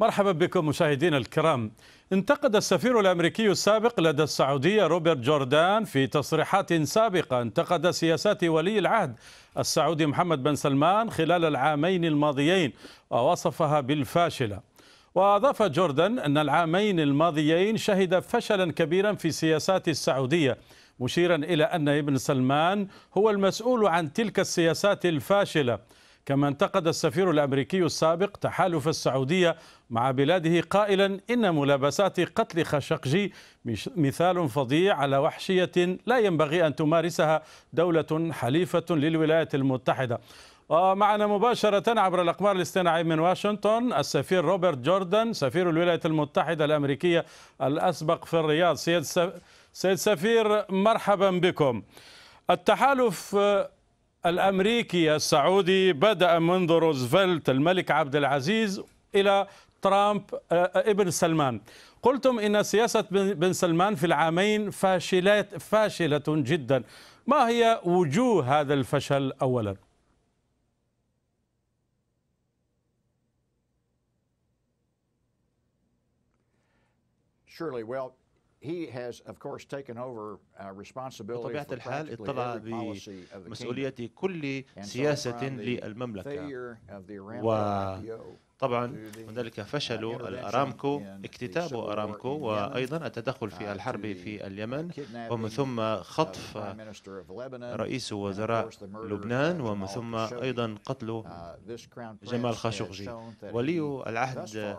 مرحبا بكم مشاهدينا الكرام انتقد السفير الامريكي السابق لدى السعوديه روبرت جوردان في تصريحات سابقه انتقد سياسات ولي العهد السعودي محمد بن سلمان خلال العامين الماضيين ووصفها بالفاشله واضاف جوردان ان العامين الماضيين شهد فشلا كبيرا في سياسات السعوديه مشيرا الى ان ابن سلمان هو المسؤول عن تلك السياسات الفاشله كما انتقد السفير الأمريكي السابق تحالف السعودية مع بلاده قائلا إن ملابسات قتل خشقجي مثال فظيع على وحشية لا ينبغي أن تمارسها دولة حليفة للولايات المتحدة ومعنا مباشرة عبر الأقمار الاصطناعي من واشنطن السفير روبرت جوردن سفير الولايات المتحدة الأمريكية الأسبق في الرياض سيد, سيد سفير مرحبا بكم التحالف الامريكي السعودي بدا منذ روزفلت الملك عبد العزيز الى ترامب آه، ابن سلمان قلتم ان سياسه بن سلمان في العامين فاشلات فاشله جدا ما هي وجوه هذا الفشل اولا Surely, well, he has, of course, taken over uh, responsibility بطبيعة الحال اطلع بمسؤولية كل سياسة للمملكة وطبعا هنالك فشل الأرامكو اكتتاب أرامكو وأيضا التدخل في uh, الحرب في اليمن ومن ثم خطف رئيس وزراء لبنان ومن ثم أيضا قتل uh, جمال خاشقجي ولي العهد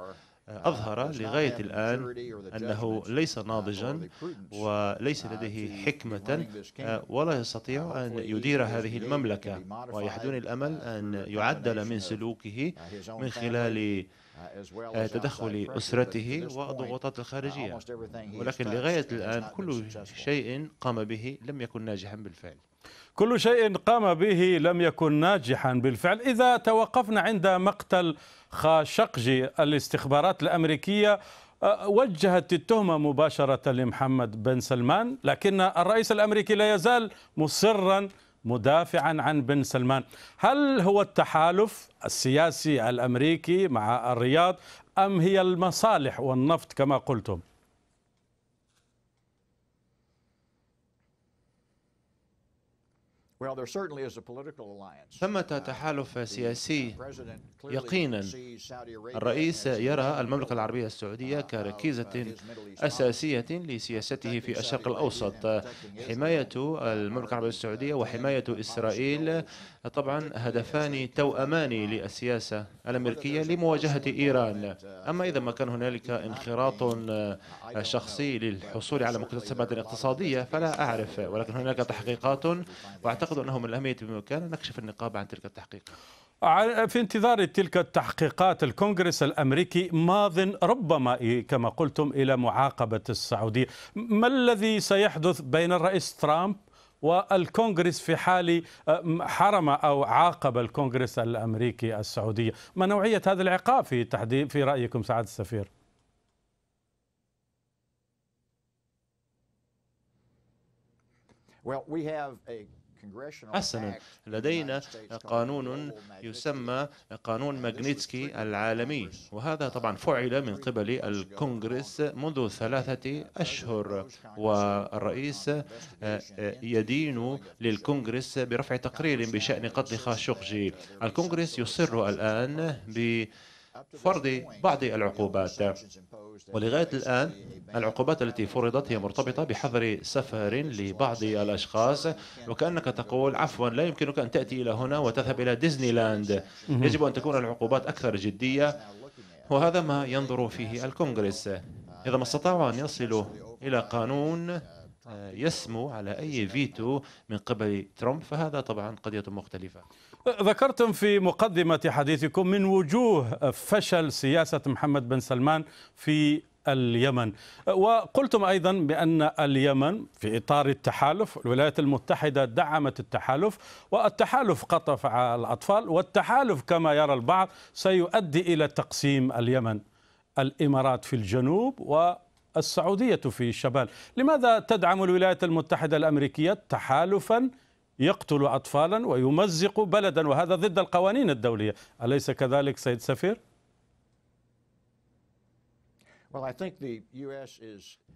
أظهر لغاية الآن أنه ليس uh, ناضجا وليس uh, لديه حكمة آه، ولا uh, يستطيع أن يدير هذه المملكة ويحدون الأمل أن يعدل من سلوكه من خلال آه، تدخل أسرته والضغوطات الخارجية ولكن لغاية الآن كل شيء قام به لم يكن ناجحا بالفعل كل شيء قام به لم يكن ناجحا بالفعل إذا توقفنا عند مقتل خاشقجي الاستخبارات الأمريكية وجهت التهمة مباشرة لمحمد بن سلمان لكن الرئيس الأمريكي لا يزال مصرا مدافعا عن بن سلمان هل هو التحالف السياسي الأمريكي مع الرياض أم هي المصالح والنفط كما قلتم؟ ثمة uh, تحالف uh, سياسي يقينا الرئيس يرى uh, المملكة العربية السعودية كركيزة أساسية لسياسته في الشرق الأوسط حماية المملكة العربية السعودية وحماية إسرائيل طبعا هدفان توأمان للسياسة الأمريكية لمواجهة إيران أما إذا ما كان هنالك انخراط آه، شخصي للحصول على مكتسبات اقتصادية فلا أعرف ولكن هناك تحقيقات وأعتقد أنه من الأهمية بمكان نكشف النقاب عن تلك التحقيقات في انتظار تلك التحقيقات الكونغرس الامريكي ماض ربما كما قلتم الى معاقبه السعوديه، ما الذي سيحدث بين الرئيس ترامب والكونغرس في حال آه، حرم أو عاقب الكونغرس الأمريكي السعودية ما نوعية هذا العقاب في تحديد في رأيكم سعادة السفير Well, we have a حسنا لدينا قانون يسمى قانون ماجنيتسكي العالمي وهذا طبعا فعل من قبل الكونغرس منذ ثلاثة أشهر والرئيس آه، آه، يدين للكونغرس برفع تقرير بشأن قتل خاشقجي الكونغرس يصر الآن ب فرض بعض العقوبات ولغاية الآن العقوبات التي فرضت هي مرتبطة بحظر سفر لبعض الأشخاص وكأنك تقول عفوا لا يمكنك أن تأتي إلى هنا وتذهب إلى ديزني لاند يجب أن تكون العقوبات أكثر جدية وهذا ما ينظر فيه الكونغرس إذا ما استطاعوا أن يصلوا إلى قانون آه، يسمو على أي فيتو من قبل ترامب فهذا طبعا قضية مختلفة ذكرتم في مقدمة حديثكم من وجوه فشل سياسة محمد بن سلمان في اليمن وقلتم أيضا بأن اليمن في إطار التحالف الولايات المتحدة دعمت التحالف والتحالف قطف على الأطفال والتحالف كما يرى البعض سيؤدي إلى تقسيم اليمن الإمارات في الجنوب و السعودية في الشمال لماذا تدعم الولايات المتحدة الأمريكية تحالفا يقتل أطفالا ويمزق بلدا وهذا ضد القوانين الدولية أليس كذلك سيد سفير؟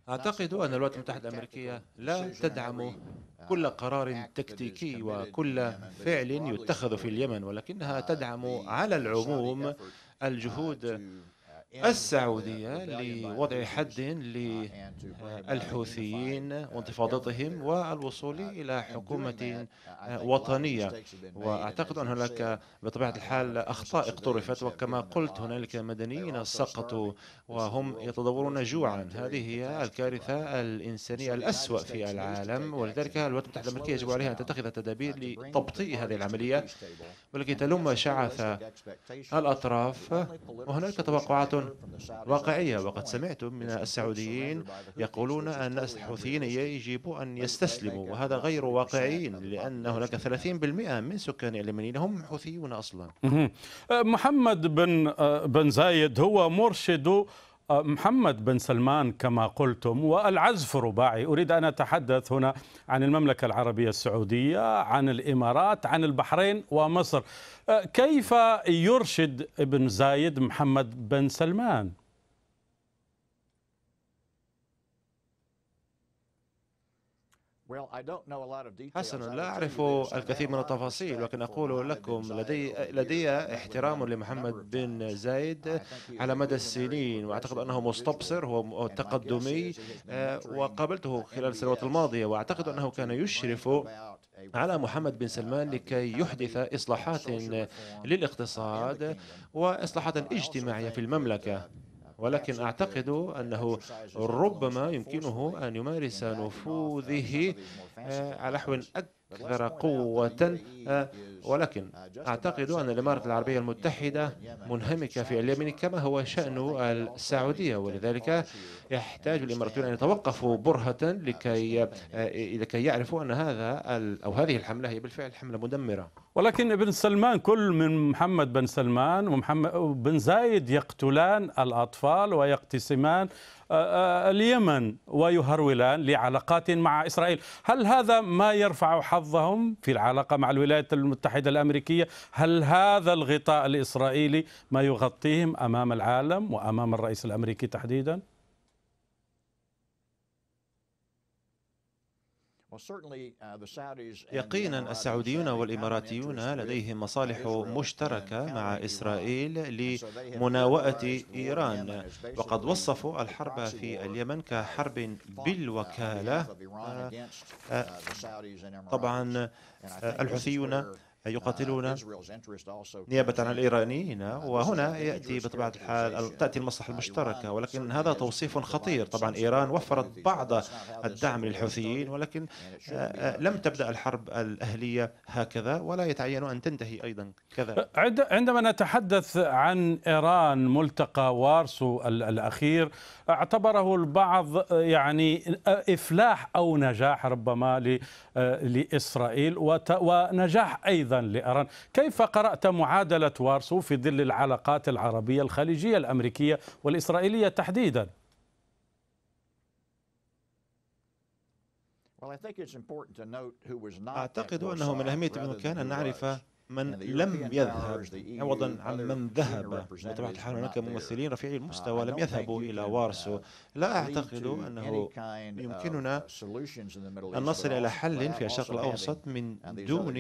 أعتقد أن الولايات المتحدة الأمريكية لا تدعم كل قرار تكتيكي وكل فعل يتخذ في اليمن ولكنها تدعم على العموم الجهود يعني السعودية آه، لوضع حد للحوثيين وانتفاضتهم آه، والوصول آه، إلى حكومة وطنية وأعتقد أن هناك بطبيعة الحال أخطاء اقترفت وكما قلت هنالك مدنيين سقطوا وهم يتضورون جوعا هذه هي الكارثة الإنسانية الأسوأ في العالم ولذلك الولايات المتحدة الأمريكية يجب عليها أن تتخذ تدابير لتبطيء هذه العملية ولكي تلم شعث الأطراف وهناك توقعات واقعية وقد سمعتم من السعوديين يقولون أن الحوثيين يجب أن يستسلموا وهذا غير واقعي لأن هناك 30% من سكان اليمنيين هم حوثيون أصلا أه، محمد بن أه، بن زايد هو مرشد أه، محمد بن سلمان كما قلتم والعزف رباعي أريد أن أتحدث هنا عن المملكة العربية السعودية عن الإمارات عن البحرين ومصر كيف يرشد ابن زايد محمد بن سلمان حسنا لا أعرف الكثير من التفاصيل ولكن أقول لكم لدي لدي احترام لمحمد بن زايد على مدى السنين وأعتقد أنه مستبصر هو تقدمي آه، وقابلته خلال السنوات الماضية وأعتقد أنه uh, كان يشرف أيوة. على محمد بن سلمان لكي يحدث إصلاحات للاقتصاد وإصلاحات اجتماعية في المملكة ولكن أعتقد أنه ربما يمكنه أن يمارس نفوذه آه، على نحو أكثر قوة آه، ولكن أعتقد أن الإمارات العربية المتحدة منهمكة في اليمن كما هو شأن السعودية ولذلك يحتاج الإماراتيون أن يتوقفوا برهة لكي آه، لكي يعرفوا أن هذا أو هذه الحملة هي بالفعل حملة مدمرة ولكن ابن سلمان كل من محمد بن سلمان ومحمد بن زايد يقتلان الأطفال ويقتسمان آه، آه، اليمن ويهرولان لعلاقات مع إسرائيل هل هذا ما يرفع حظهم في العلاقة مع الولايات المتحدة الأمريكية هل هذا الغطاء الإسرائيلي ما يغطيهم أمام العالم وأمام الرئيس الأمريكي تحديداً Uh, يقينا السعوديون والإماراتيون لديهم مصالح مشتركة مع إسرائيل لمناوئة إيران وقد وصفوا الحرب في اليمن كحرب بالوكالة uh, طبعا uh، الحوثيون Uh, يقاتلون نيابة عن الإيرانيين uh, وهنا يأتي بطبيعة الحال تأتي المصلحة uh, المشتركة ولكن هذا توصيف خطير طبعا إيران وفرت بعض الدعم للحوثيين ولكن آه، آه، لم تبدأ الحرب الأهلية هكذا ولا يتعين أن تنتهي أيضا كذا أه، عندما نتحدث عن إيران ملتقى وارسو الأخير اعتبره البعض يعني إفلاح أو نجاح ربما لإسرائيل ونجاح أيضا أيضا لايران، كيف قرأت معادلة وارسو في ظل العلاقات العربية الخليجية الأمريكية والإسرائيلية تحديدا أعتقد أنه من أهمية أنه أن نعرف من لم يذهب عوضا e عن من ذهب بطبيعة الحال هناك ممثلين رفيعي المستوى uh, لم يذهبوا إلى وارسو uh, لا أعتقد أنه يمكننا uh, أن نصل إلى حل في الشرق الأوسط من دون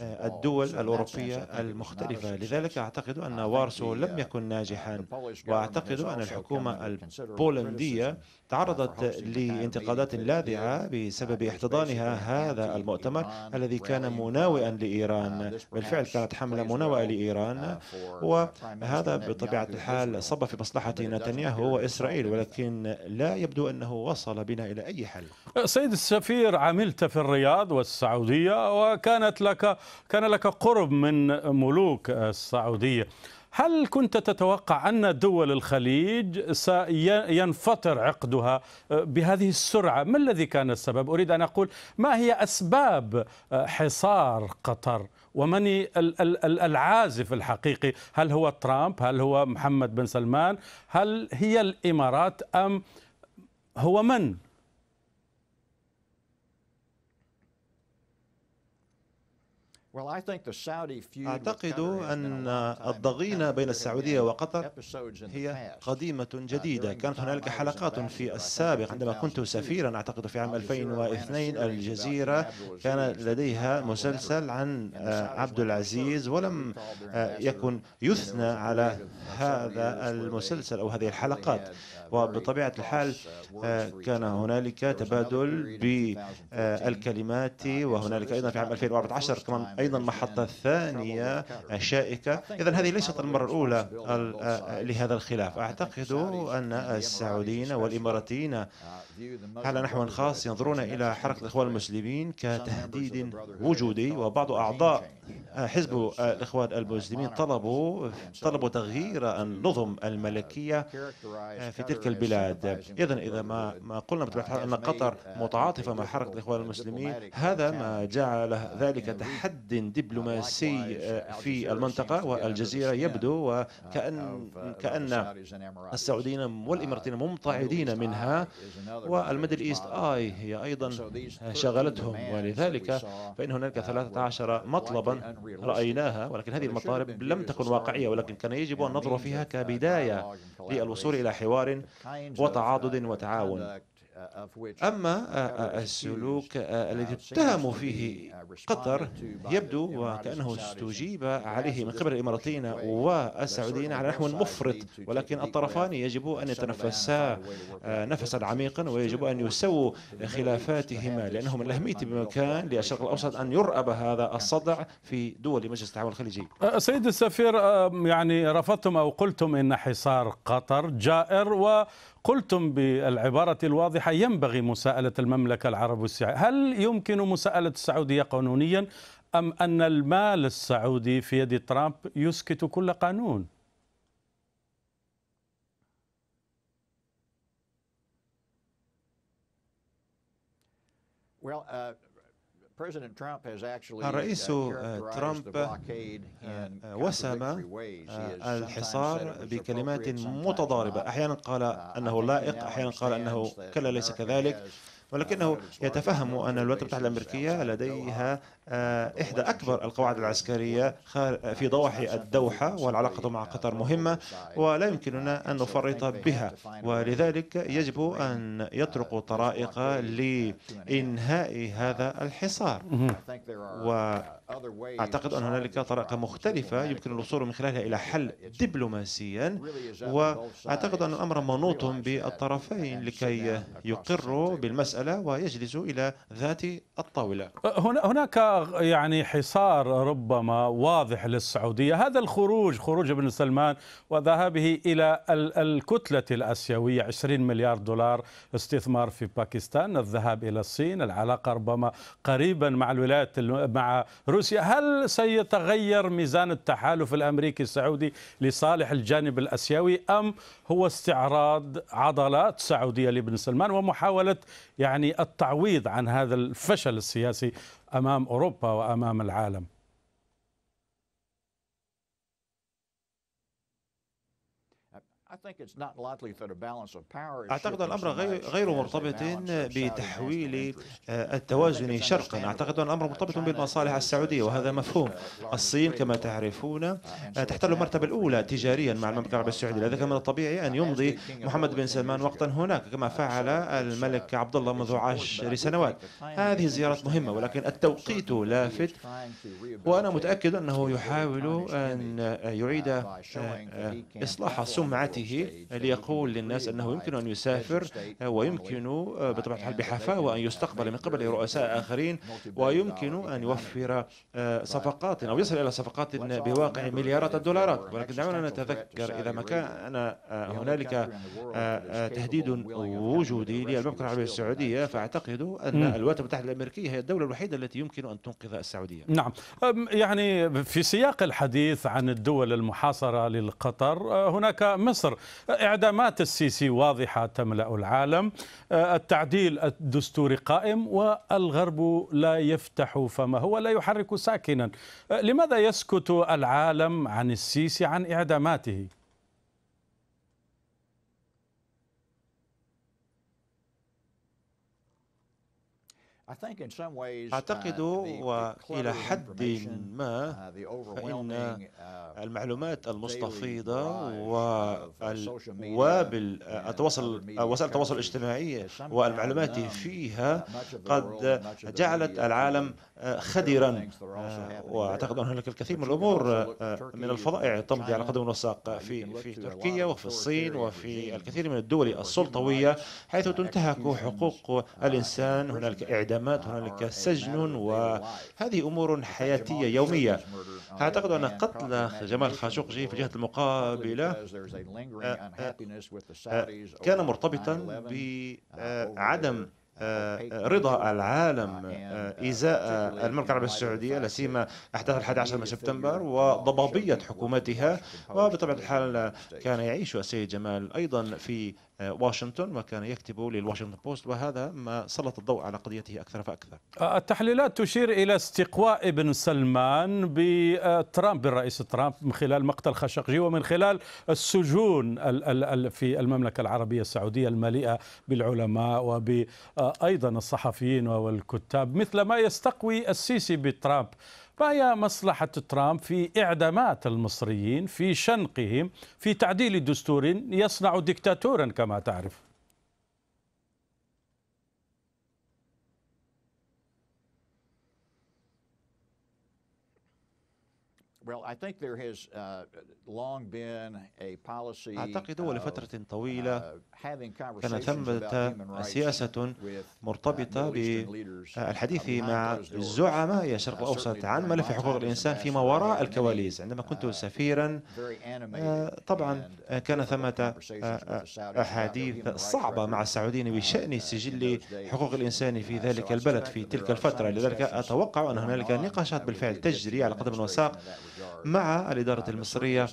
الدول الأوروبية المختلفة لذلك أعتقد أن وارسو لم يكن ناجحا وأعتقد أن الحكومة البولندية تعرضت لانتقادات لاذعة بسبب احتضانها هذا المؤتمر الذي كان مناوئا لإيران بالفعل كانت حملة منوئة لإيران وهذا بطبيعة الحال صب في مصلحة نتنياهو وإسرائيل ولكن لا يبدو أنه وصل بنا إلى أي حل سيد السفير عملت في الرياض والسعودية وكانت لك كان لك قرب من ملوك السعودية هل كنت تتوقع أن دول الخليج سينفطر عقدها بهذه السرعة ما الذي كان السبب أريد أن أقول ما هي أسباب حصار قطر ومن العازف الحقيقي هل هو ترامب هل هو محمد بن سلمان هل هي الإمارات أم هو من أعتقد أن الضغينة بين السعودية وقطر هي قديمة uh, جديدة كانت هنالك حلقات في السابق عندما كنت سفيرا أعتقد في عام 2002 الجزيرة كان لديها مسلسل عن آه، عبد العزيز ولم آه، يكن يثنى على هذا المسلسل أو هذه الحلقات uh, وبطبيعة الحال uh, آه، كان هنالك تبادل بالكلمات وهنالك أيضا في عام 2014 كمان أيضا محطة ثانية شائكة إذا هذه ليست المرة الأولى لهذا الخلاف أعتقد أن السعوديين والإماراتيين uh, على نحو خاص ينظرون إلى حركة الإخوان المسلمين كتهديد وجودي وبعض أعضاء حزب الإخوان المسلمين طلبوا طلبوا تغيير النظم الملكية في تلك البلاد إذا إذا ما ما قلنا بطبيعة أن قطر متعاطفة مع حركة الإخوان المسلمين هذا ما جعل ذلك تحدي دبلوماسي في المنطقة والجزيرة يبدو وكأن كأن السعوديين والإماراتيين ممتعدين منها والميدل إيست آي هي أيضا شغلتهم ولذلك فإن هناك 13 مطلبا رأيناها ولكن هذه المطالب لم تكن واقعية ولكن كان يجب أن ننظر فيها uh, كبداية للوصول إلى حوار uh, وتعاضد وتعاون Uh, أما uh, uh, السلوك الذي اتهموا فيه قطر يبدو وكأنه استجيب عليه من قبل الإماراتيين والسعوديين على نحو مفرط ولكن الطرفان يجب أن يتنفسا آه، نفسا عميقا ويجب أن يسووا خلافاتهما لأنه من الأهمية بمكان للشرق الأوسط أن يرأب هذا الصدع في دول مجلس التعاون الخليجي أه، سيد السفير أه، يعني رفضتم أو قلتم إن حصار قطر جائر و قلتم بالعبارة الواضحة ينبغي مساءلة المملكة العربية السعودية هل يمكن مساءلة السعودية قانونيا أم أن المال السعودي في يد ترامب يسكت كل قانون Well, uh... Uh, الرئيس ترامب uh, uh, وسم الحصار بكلمات متضاربة أحيانا قال أنه لائق أحيانا قال أنه كلا ليس كذلك ولكنه يتفهم أن الولايات المتحدة الأمريكية لديها آه، إحدى أكبر القواعد العسكرية في ضواحي الدوحة والعلاقة مع قطر مهمة ولا يمكننا أن نفرط بها ولذلك يجب أن يطرقوا طرائق لإنهاء هذا الحصار وأعتقد أن هنالك طرائق مختلفة يمكن الوصول من خلالها إلى حل دبلوماسيا وأعتقد أن الأمر منوط بالطرفين لكي يقروا بالمسألة المسألة ويجلس إلى ذات الطاولة أه، هناك يعني حصار ربما واضح للسعودية هذا الخروج خروج ابن سلمان وذهابه إلى الكتلة الأسيوية 20 مليار دولار استثمار في باكستان الذهاب إلى الصين العلاقة ربما قريبا مع الولايات مع روسيا هل سيتغير ميزان التحالف الأمريكي السعودي لصالح الجانب الأسيوي أم هو استعراض عضلات سعودية لابن سلمان ومحاولة يعني التعويض عن هذا الفشل السياسي أمام أوروبا وأمام العالم أعتقد الأمر غير مرتبط بتحويل التوازن شرقا أعتقد أن الأمر مرتبط بالمصالح السعودية uh, وهذا مفهوم uh, الصين كما تعرفون uh, تحتل المرتبة الأولى تجاريا مع المملكة العربية السعودية لذلك من الطبيعي أن يمضي محمد بن سلمان وقتا هناك كما فعل الملك عبد الله منذ عشر سنوات هذه الزيارات مهمة ولكن التوقيت لافت وأنا متأكد أنه يحاول أن يعيد آه، آه، إصلاح سمعته بنفسه ليقول للناس أنه يمكن أن يسافر ويمكن آه، بطبيعة الحال بحفاوة أن يستقبل من قبل رؤساء آخرين ويمكن أن يوفر آه، صفقات أو يصل إلى صفقات بواقع مليارات الدولارات ولكن دعونا نتذكر إذا ما كان آه، هنالك تهديد وجودي للمملكة العربية السعودية فأعتقد أن الولايات المتحدة الأمريكية هي الدولة الوحيدة التي يمكن أن تنقذ السعودية نعم يعني في سياق الحديث عن الدول المحاصرة للقطر هناك مصر مصر إعدامات السيسي واضحة تملأ العالم آه، التعديل الدستوري قائم والغرب لا يفتح فمه ولا يحرك ساكنا آه، لماذا يسكت العالم عن السيسي عن إعداماته؟ أعتقد uh, وإلى حد ما uh, فإن uh, المعلومات المستفيضة والوابل التواصل وسائل التواصل الاجتماعي والمعلومات فيها قد جعلت العالم خدرا آه، وأعتقد أن هناك الكثير من الأمور آه، من الفضائع تمضي على قدم وساق في في تركيا وفي الصين وفي الكثير من الدول السلطوية حيث تنتهك حقوق الإنسان هناك إعدام سلامات هنالك سجن وهذه أمور حياتية يومية أعتقد أن قتل جمال خاشقجي في الجهة المقابلة آه، آه، كان مرتبطا بعدم آه، رضا العالم إزاء المملكة العربية السعودية لا سيما أحداث 11 من سبتمبر وضبابية حكومتها وبطبيعة الحال كان يعيش السيد جمال أيضا في واشنطن وكان يكتب للواشنطن بوست وهذا ما سلط الضوء على قضيته أكثر فأكثر التحليلات تشير إلى استقواء ابن سلمان بترامب آه، بالرئيس ترامب من خلال مقتل خشقجي ومن خلال السجون في المملكة العربية السعودية المليئة بالعلماء وبأيضا آه، الصحفيين والكتاب مثل ما يستقوي السيسي بترامب ما هي مصلحة ترامب في إعدامات المصريين في شنقهم في تعديل دستور يصنع دكتاتورا كما تعرف Well, I think there has uh, long been a policy. أعتقد ولفترة طويلة uh, كان ثمة سياسة uh, مرتبطة بالحديث آه، مع الزعماء يا شرق uh, الأوسط عن ملف حقوق الإنسان فيما وراء الكواليس عندما كنت سفيرا آه، طبعا آه، كان ثمة أحاديث صعبة مع السعوديين بشأن سجل حقوق الإنسان في ذلك البلد في تلك الفترة لذلك أتوقع أن هنالك نقاشات بالفعل تجري على قدم وساق مع uh, الإدارة المصرية uh,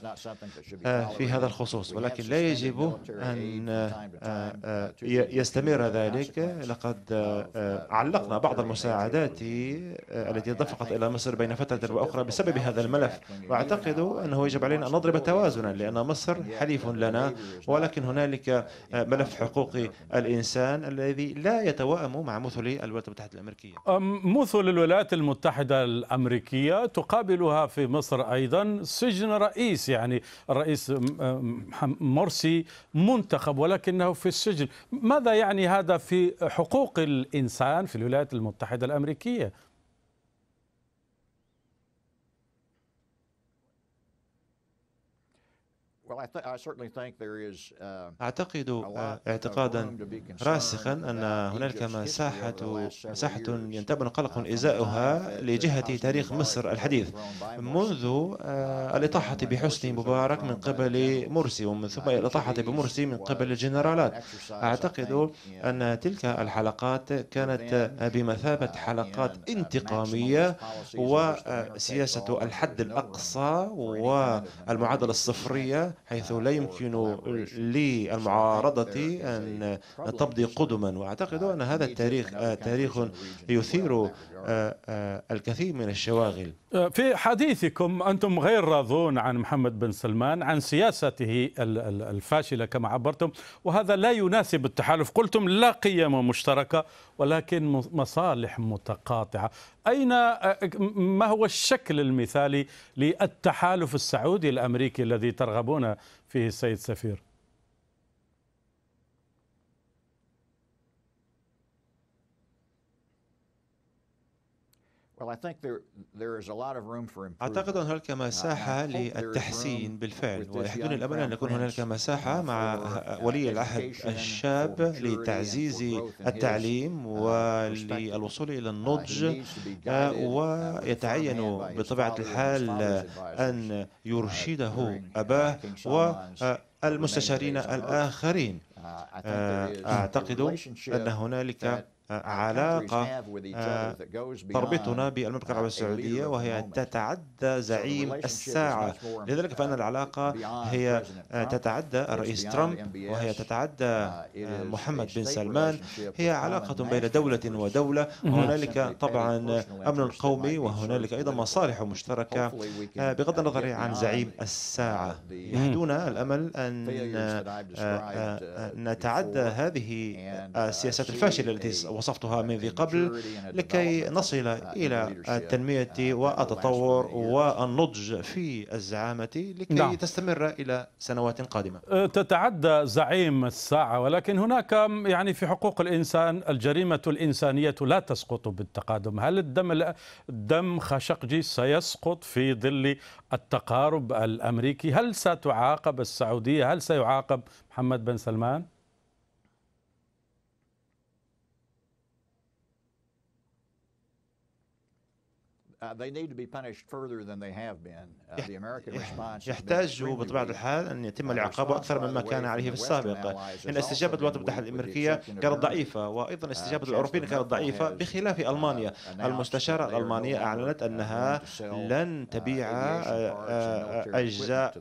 في هذا الخصوص ولكن لا يجب أن آه، آه، uh, يستمر ذلك لقد آه، علقنا بعض المساعدات التي دفقت إلى مصر بين فترة وأخرى بسبب هذا الملف وأعتقد أنه يجب علينا أن نضرب توازنا لأن مصر حليف لنا ولكن هنالك ملف حقوق الإنسان الذي لا يتوائم مع مثل الولايات المتحدة الأمريكية مثل الولايات المتحدة الأمريكية تقابلها في مصر مصر أيضا سجن رئيس يعني الرئيس مرسي منتخب ولكنه في السجن ماذا يعني هذا في حقوق الإنسان في الولايات المتحدة الأمريكية Uh, أعتقد uh, اعتقادا راسخا أن هنالك مساحة مساحة uh, ينتبن قلق إزاؤها لجهة تاريخ مصر الحديث منذ آه، الإطاحة بحسني مبارك من قبل مرسي ومن ثم الإطاحة بمرسي من قبل الجنرالات أعتقد أن تلك الحلقات كانت بمثابة حلقات انتقامية وسياسة آه، الحد الأقصى والمعادلة الصفرية حيث آه، لا يمكن للمعارضة أن تبدي قدما وأعتقد آه، أن هذا التاريخ آه، تاريخ يثير آه، آه، الكثير من الشواغل آه، في حديثكم أنتم غير راضون عن محمد بن سلمان عن سياسته الفاشلة كما عبرتم وهذا لا يناسب التحالف قلتم لا قيم مشتركة ولكن مصالح متقاطعة أين ما هو الشكل المثالي للتحالف السعودي الأمريكي الذي ترغبون فيه السيد سفير أعتقد أن هناك مساحة للتحسين بالفعل ويحدثني الأمل أن يكون هناك مساحة مع ولي العهد الشاب لتعزيز التعليم uh, وللوصول إلى النضج uh, uh، ويتعين بطبيعة الحال أن يرشده أباه والمستشارين الآخرين أعتقد أن هنالك آه، علاقة آه، تربطنا بالمملكة العربية السعودية آه، وهي تتعدى زعيم الساعة لذلك فإن العلاقة هي تتعدى الرئيس ترامب وهي تتعدى محمد بن سلمان هي علاقة بين دولة ودولة mm-hmm. وهنالك طبعا أمن قومي وهنالك أيضا مصالح مشتركة بغض uh, النظر عن زعيم الساعة uh, uh, دون الأمل أن نتعدى هذه السياسات الفاشلة التي وصفتها من قبل لكي نصل uh, إلى التنمية uh, والتطور والنضج في الزعامة لكي نعم. تستمر إلى سنوات قادمة أه، تتعدى زعيم الساعة ولكن هناك يعني في حقوق الإنسان الجريمة الإنسانية لا تسقط بالتقادم هل الدم الدم خاشقجي سيسقط في ظل التقارب الأمريكي هل ستعاقب السعودية هل سيعاقب محمد بن سلمان Uh, they need to be punished further than they have been. Uh, the American response يحتاج بطبيعة الحال أن يتم uh, العقاب أكثر مما كان عليه في السابق إن استجابة الولايات المتحدة الأمريكية كانت ضعيفة وأيضا استجابة الأوروبيين كانت ضعيفة بخلاف ألمانيا المستشارة الألمانية أعلنت أنها لن تبيع أجزاء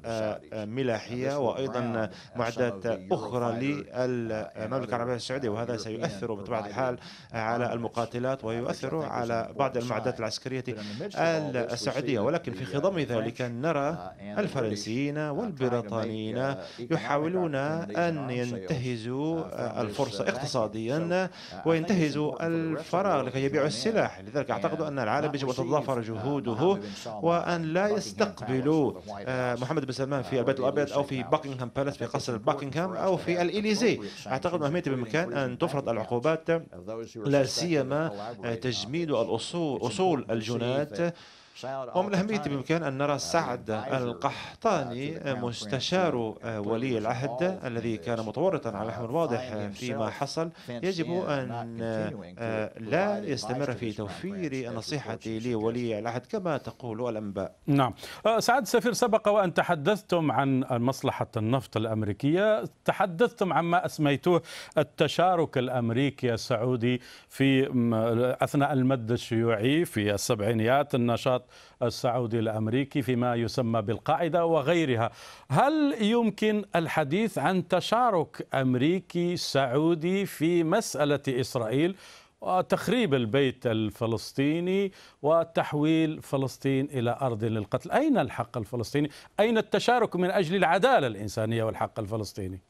ملاحية وأيضا معدات أخرى للمملكة العربية السعودية وهذا سيؤثر بطبيعة الحال على المقاتلات ويؤثر على بعض المعدات العسكرية السعودية ولكن في خضم ذلك نرى آه، الفرنسيين آه، والبريطانيين آه، يحاولون أن ينتهزوا الفرصة اقتصاديا وينتهزوا الفراغ لكي يبيعوا السلاح لذلك أعتقد أن العالم يجب أن تتضافر جهوده وأن لا يستقبلوا محمد بن سلمان في البيت الأبيض أو في باكنغهام بالاس في قصر باكنغهام أو في الإليزي أعتقد مهمية بالمكان أن تفرض العقوبات لا سيما تجميد الأصول أصول الجنان but uh, ومن الأهمية بإمكان أن نرى يعني سعد القحطاني مستشار ولي طيب، العهد الذي كان متورطا على حمل uh, واضح فيما حصل يجب uh, أن uh, لا يستمر في توفير النصيحة لولي العهد كما تقول الأنباء نعم أه، سعد سفير سبق وأن تحدثتم عن مصلحة النفط الأمريكية تحدثتم عما أسميتوه التشارك الأمريكي السعودي في أثناء المد الشيوعي في السبعينيات النشاط السعودي الامريكي فيما يسمى بالقاعده وغيرها. هل يمكن الحديث عن تشارك امريكي سعودي في مساله اسرائيل وتخريب البيت الفلسطيني وتحويل فلسطين الى ارض للقتل، اين الحق الفلسطيني؟ اين التشارك من اجل العداله الانسانيه والحق الفلسطيني؟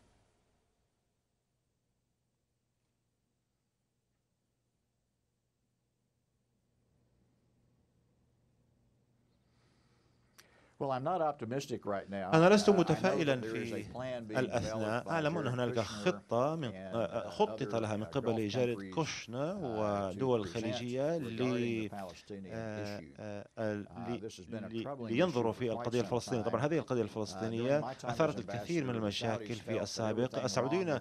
أنا لست uh, متفائلا في الأثناء أعلم أن هنالك خطة من آه، uh, خطط لها uh, من قبل إدارة كوشنا ودول الخليجية آه، آه، لينظروا في القضية الفلسطينية طبعا هذه القضية الفلسطينية أثارت الكثير من المشاكل في السابق السعوديون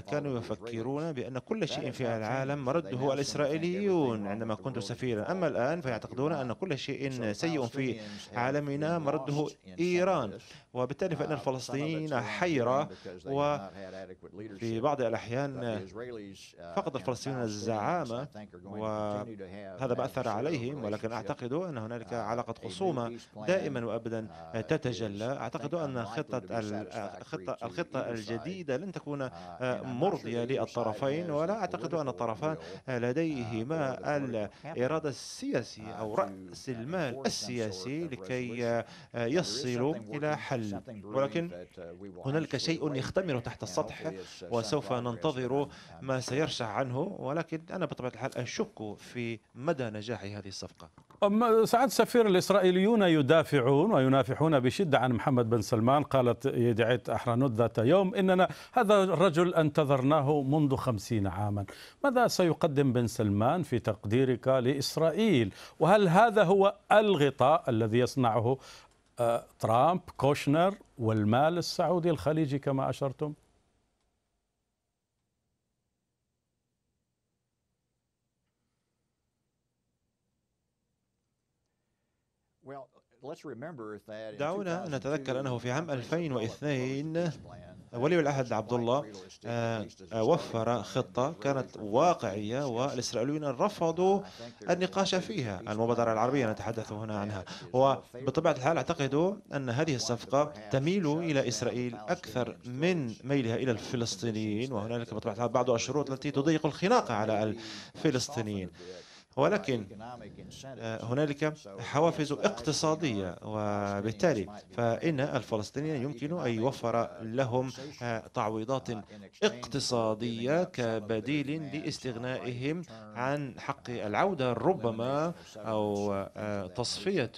كانوا يفكرون بأن كل شيء في العالم مرده الإسرائيليون عندما كنت سفيرا أما الآن فيعتقدون أن كل شيء سيء في عالمنا السلام رده يعني إيران وبالتالي فإن آه، الفلسطينيين حيرة وفي بعض الأحيان uh, فقد الفلسطينيون الزعامة وهذا ما أثر عليهم ولكن أعتقد أن هنالك uh, علاقة خصومة uh, دائما وأبدا تتجلى أعتقد أن خطة الخطة, الخطة الجديدة لن تكون مرضية للطرفين ولا أعتقد أن الطرفان لديهما الإرادة السياسية أو رأس المال السياسي لكي يصلوا إلى حل ولكن uh, هنالك شيء يختمر تحت السطح uh, وسوف ننتظر ما سيرشح عنه ولكن أنا بطبيعة الحال أشك في مدى نجاح هذه الصفقة سعد السفير الإسرائيليون يدافعون وينافحون بشدة عن محمد بن سلمان قالت يدعيت أحرانوت ذات يوم إننا هذا الرجل انتظرناه منذ خمسين عاما ماذا سيقدم بن سلمان في تقديرك لإسرائيل وهل هذا هو الغطاء الذي يصنعه ترامب كوشنر والمال السعودي الخليجي كما أشرتم دعونا نتذكر أنه في عام 2002 ولي العهد عبد الله آه، آه، وفر خطة كانت واقعية والإسرائيليون رفضوا النقاش فيها المبادرة العربية نتحدث هنا عنها وبطبيعة الحال أعتقد أن هذه الصفقة تميل إلى إسرائيل أكثر من ميلها إلى الفلسطينيين وهنالك بطبيعة الحال بعض الشروط التي تضيق الخناقة على الفلسطينيين ولكن آه، هنالك حوافز اقتصادية وبالتالي فإن الفلسطينيين يمكن أن يوفر لهم آه، تعويضات اقتصادية كبديل لاستغنائهم عن حق العودة ربما أو آه، تصفية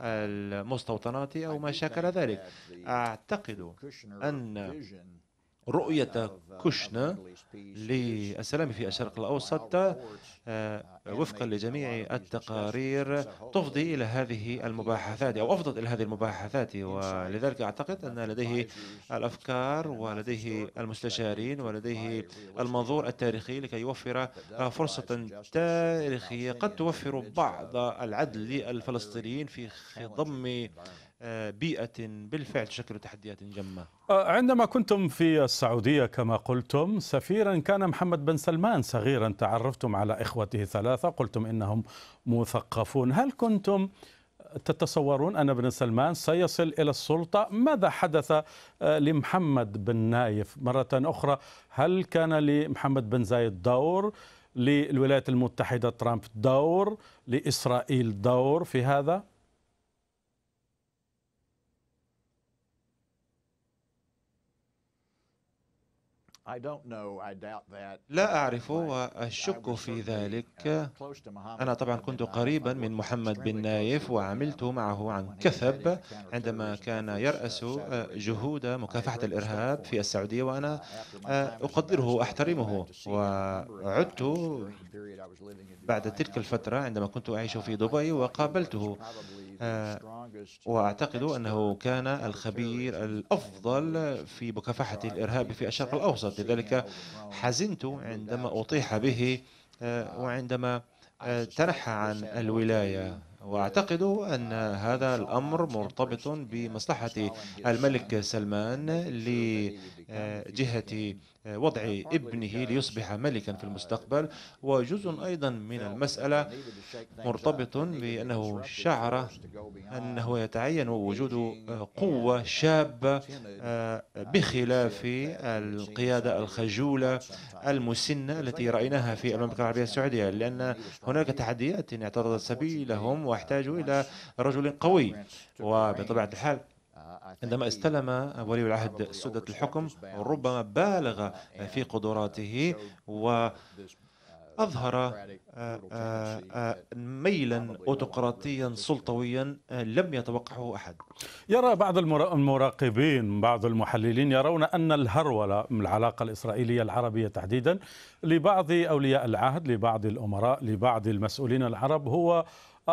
المستوطنات أو ما شاكل ذلك أعتقد أن رؤية كوشنا للسلام في الشرق الأوسط آه، وفقا لجميع التقارير تفضي إلى هذه المباحثات أو أفضت إلى هذه المباحثات ولذلك أعتقد أن لديه الأفكار ولديه المستشارين ولديه المنظور التاريخي لكي يوفر فرصة تاريخية قد توفر بعض العدل للفلسطينيين في ضم بيئة بالفعل تشكل تحديات جمة آه، عندما كنتم في السعودية كما قلتم سفيرا كان محمد بن سلمان صغيرا تعرفتم على إخوته ثلاثة قلتم إنهم مثقفون هل كنتم تتصورون أن بن سلمان سيصل إلى السلطة ماذا حدث آه، لمحمد بن نايف مرة أخرى هل كان لمحمد بن زايد دور للولايات المتحدة ترامب دور لإسرائيل دور في هذا؟ لا uh, أعرف وأشك في ذلك uh, أنا طبعا كنت uh, قريبا من محمد بن نايف وعملت معه عن كثب عندما كان يرأس جهود مكافحة الإرهاب في السعودية وأنا أقدره وأحترمه وعدت بعد تلك الفترة عندما كنت أعيش في دبي وقابلته آه، واعتقد انه كان الخبير الافضل في مكافحه الارهاب في الشرق الاوسط لذلك حزنت عندما اطيح به آه، وعندما آه، تنحى عن الولايه واعتقد ان هذا الامر مرتبط بمصلحه الملك سلمان لجهه وضع ابنه ليصبح ملكا في المستقبل وجزء ايضا من المساله مرتبط بانه شعر انه يتعين وجود قوه شابه آه، بخلاف القياده الخجوله المسنه التي رايناها في المملكه العربيه السعوديه لان هناك تحديات اعترضت سبيلهم واحتاج إلى رجل قوي وبطبيعة الحال عندما استلم ولي العهد سدة الحكم ربما بالغ في قدراته و أظهر آه، آه، ميلا أوتقراطيا سلطويا آه، لم يتوقعه أحد يرى بعض المراقبين بعض المحللين يرون أن الهرولة من العلاقة الإسرائيلية العربية تحديدا لبعض أولياء العهد لبعض الأمراء لبعض المسؤولين العرب هو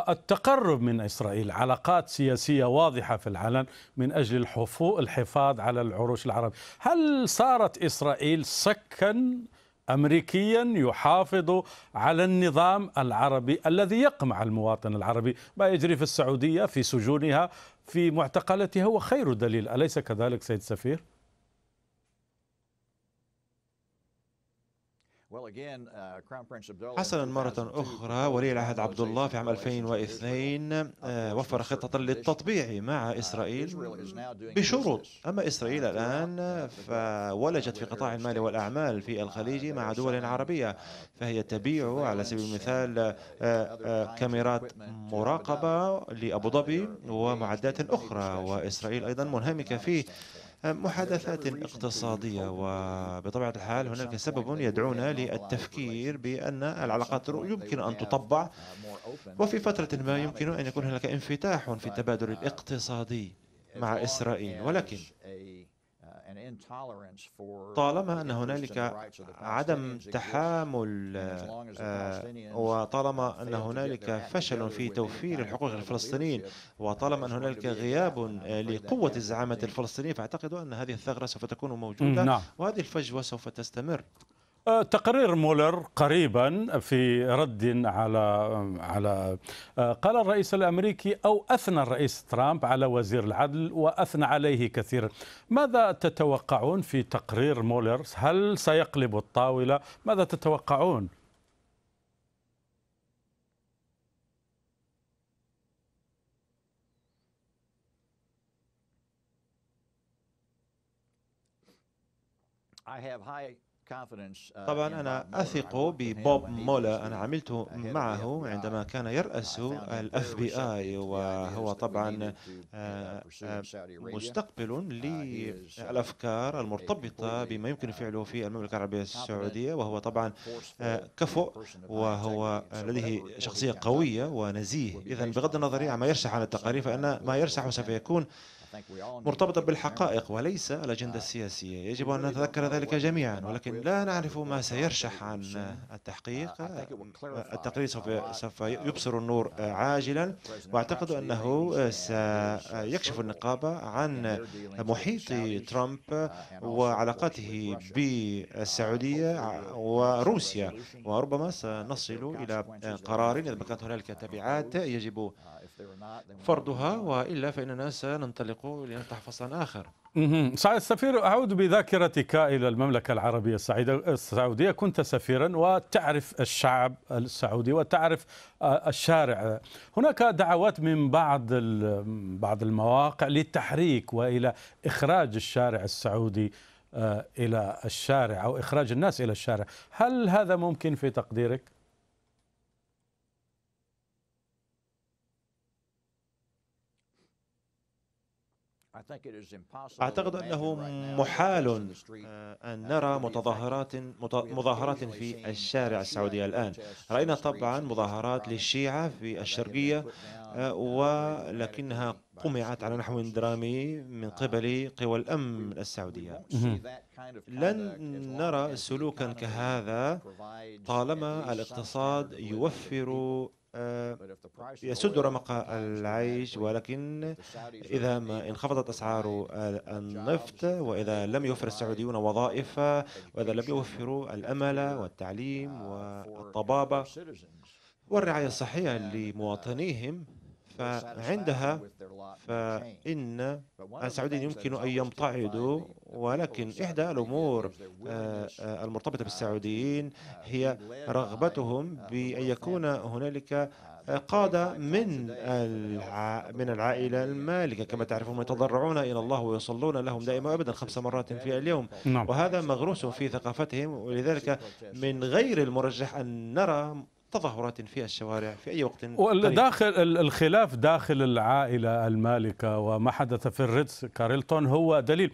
التقرب من إسرائيل علاقات سياسية واضحة في العلن من أجل الحفاظ على العروش العربي هل صارت إسرائيل سكا أمريكيا يحافظ على النظام العربي الذي يقمع المواطن العربي ما يجري في السعودية في سجونها في معتقلاتها هو خير دليل أليس كذلك سيد سفير؟ Uh, حسنا مرة أخرى ولي العهد عبد الله في عام 2002 آه، وفر خطة للتطبيع مع uh, إسرائيل بشروط أما إسرائيل uh, الآن فولجت في قطاع المال والأعمال في الخليج مع دول عربية فهي تبيع على سبيل المثال آه، كاميرات مراقبة لأبو ظبي ومعدات أخرى وإسرائيل أيضا منهمكة فيه محادثات اقتصادية وبطبيعة الحال هناك سبب يدعونا للتفكير بأن العلاقات يمكن أن تطبع وفي فترة ما يمكن أن يكون هناك انفتاح في التبادل الاقتصادي مع إسرائيل ولكن طالما أن هنالك عدم تحامل آه، وطالما أن هنالك فشل في توفير الحقوق للفلسطينيين وطالما أن هنالك غياب لقوة الزعامة الفلسطينية فأعتقد أن هذه الثغرة سوف تكون موجودة نعم. وهذه الفجوة سوف تستمر آه، تقرير مولر قريبا في رد على على آه، قال الرئيس الامريكي او اثنى الرئيس ترامب على وزير العدل واثنى عليه كثيرا ماذا تتوقعون في تقرير مولر هل سيقلب الطاوله ماذا تتوقعون I have high Uh, طبعا uh, أنا أثق ببوب مولا أنا عملت معه عندما كان يرأس الاف بي آي وهو طبعا uh, آه، آه، مستقبل للأفكار المرتبطة بما يمكن فعله في المملكة العربية السعودية وهو طبعا آه، كفؤ وهو لديه شخصية قوية ونزيه إذا بغض النظر عما يرشح عن التقارير فأن ما يرشح سوف يكون مرتبطة بالحقائق وليس الأجندة السياسية يجب أن نتذكر ذلك جميعا ولكن لا نعرف ما سيرشح عن التحقيق التقرير سوف يبصر النور عاجلا وأعتقد أنه سيكشف النقابة عن محيط ترامب وعلاقاته بالسعودية وروسيا وربما سنصل إلى قرار إذا كانت هنالك تبعات يجب فرضها والا فاننا سننطلق الى تحفظ اخر. السفير اعود بذاكرتك الى المملكه العربيه السعوديه كنت سفيرا وتعرف الشعب السعودي وتعرف آه، الشارع هناك دعوات من بعض بعض المواقع للتحريك والى اخراج الشارع السعودي آه، الى الشارع او اخراج الناس الى الشارع هل هذا ممكن في تقديرك أعتقد أنه محال آه، أن نرى متظاهرات مظاهرات في الشارع السعودي الآن رأينا طبعا مظاهرات للشيعة في الشرقية آه، ولكنها قمعت على نحو درامي من uh, قبل قوى الأمن السعودية لن نرى سلوكا كهذا طالما الاقتصاد يوفر آه، يسد رمق العيش ولكن إذا ما انخفضت أسعار النفط وإذا لم يوفر السعوديون وظائف وإذا لم يوفروا الأمل والتعليم uh, والطبابة والرعاية الصحية uh, لمواطنيهم فعندها فإن السعوديين يمكن أن يمتعضوا ولكن إحدى الأمور آه، آه، المرتبطة بالسعوديين هي رغبتهم بأن يكون هنالك آه، قادة من من العائلة المالكة كما تعرفون يتضرعون إلى الله ويصلون لهم دائما وأبدا خمس مرات في اليوم نعم. وهذا مغروس في ثقافتهم ولذلك من غير المرجح أن نرى تظاهرات في الشوارع في أي وقت داخل الخلاف داخل العائلة المالكة وما حدث في الريتز كارلتون هو دليل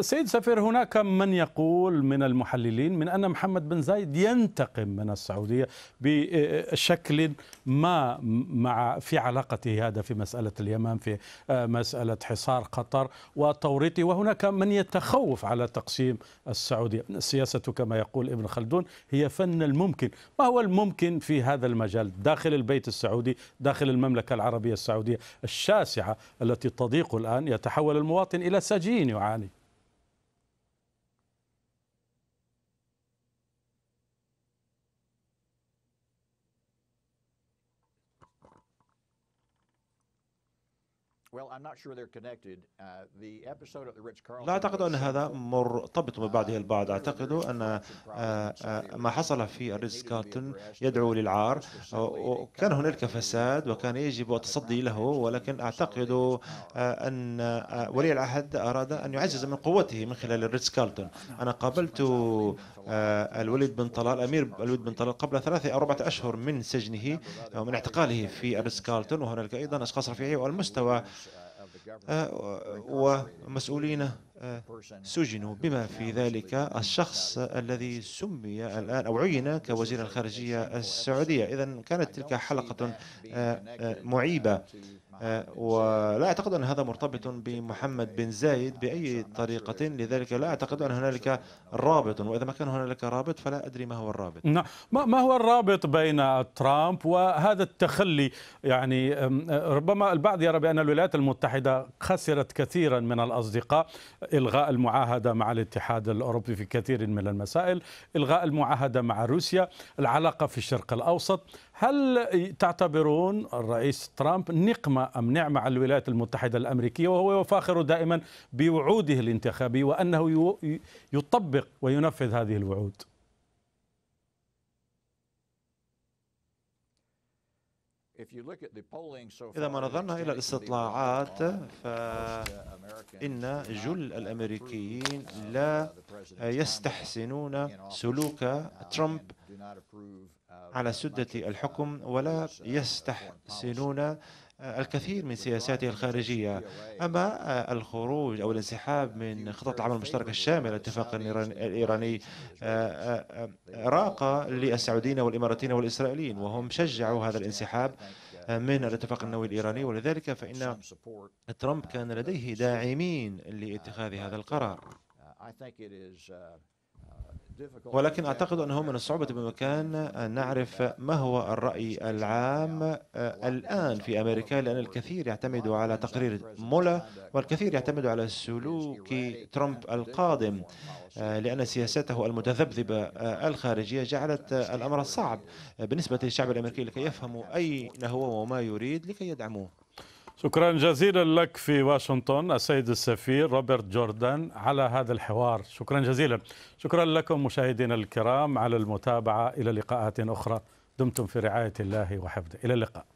سيد سفير هناك من يقول من المحللين من أن محمد بن زايد ينتقم من السعودية بشكل ما مع في علاقته هذا في مسألة اليمن في مسألة حصار قطر وتوريطه وهناك من يتخوف على تقسيم السعودية السياسة كما يقول ابن خلدون هي فن الممكن ما هو الممكن الصين في هذا المجال داخل البيت السعودي داخل المملكة العربية السعودية الشاسعة التي تضيق الآن يتحول المواطن إلى سجين يعاني Well, Uh, لا أعتقد أن هذا مرتبط uh, ببعضه البعض أعتقد أن آه، آه، ما حصل في الريتز كارتون يدعو للعار وكان هنالك فساد وكان يجب التصدي له ولكن أعتقد آه، أن ولي العهد أراد أن يعزز من قوته من خلال الريتز كارتون أنا قابلت الوليد بن طلال أمير الوليد بن طلال قبل ثلاثة أو أربعة أشهر من سجنه ومن اعتقاله في الريتز كارلتون وهنالك أيضا أشخاص رفيعي والمستوى uh, آه، ومسؤولين سجنوا بما في ذلك الشخص الذي سمي الآن أو عين كوزير الخارجية السعودية إذا كانت تلك حلقة آه، آه، معيبة آه، ولا أعتقد أن هذا مرتبط بمحمد بن زايد بأي طريقة لذلك لا أعتقد أن هنالك رابط وإذا ما كان هنالك رابط فلا أدري ما هو الرابط نعم ما هو الرابط بين ترامب وهذا التخلي يعني ربما البعض يرى بأن الولايات المتحدة خسرت كثيرا من الأصدقاء الغاء المعاهده مع الاتحاد الاوروبي في كثير من المسائل، الغاء المعاهده مع روسيا، العلاقه في الشرق الاوسط، هل تعتبرون الرئيس ترامب نقمه ام نعمه على الولايات المتحده الامريكيه وهو يفاخر دائما بوعوده الانتخابي وانه يطبق وينفذ هذه الوعود؟ إذا ما نظرنا إلى الاستطلاعات uh, فإن uh, جل الأمريكيين uh, لا يستحسنون سلوك ترامب على سدة الحكم ولا يستحسنون الكثير من سياساته الخارجية أما آه، الخروج أو الانسحاب من خطط العمل المشتركة الشاملة الاتفاق الإيراني آه، آه، راق للسعوديين والإماراتيين والإسرائيليين وهم شجعوا هذا الانسحاب من الاتفاق النووي الإيراني ولذلك فإن ترامب كان لديه داعمين لاتخاذ هذا القرار uh, ولكن أعتقد أنه من الصعوبة بمكان أن نعرف ما هو الرأي العام آه، الآن في أمريكا لأن الكثير يعتمد على تقرير مولا والكثير يعتمد على سلوك ترامب القادم آه، لأن سياسته المتذبذبة آه، الخارجية جعلت الأمر صعب بالنسبة للشعب الأمريكي لكي يفهموا أين هو وما يريد لكي يدعموه شكرا جزيلا لك في واشنطن السيد السفير روبرت جوردان على هذا الحوار شكرا جزيلا شكرا لكم مشاهدينا الكرام على المتابعة إلى لقاءات أخرى دمتم في رعاية الله وحفظه إلى اللقاء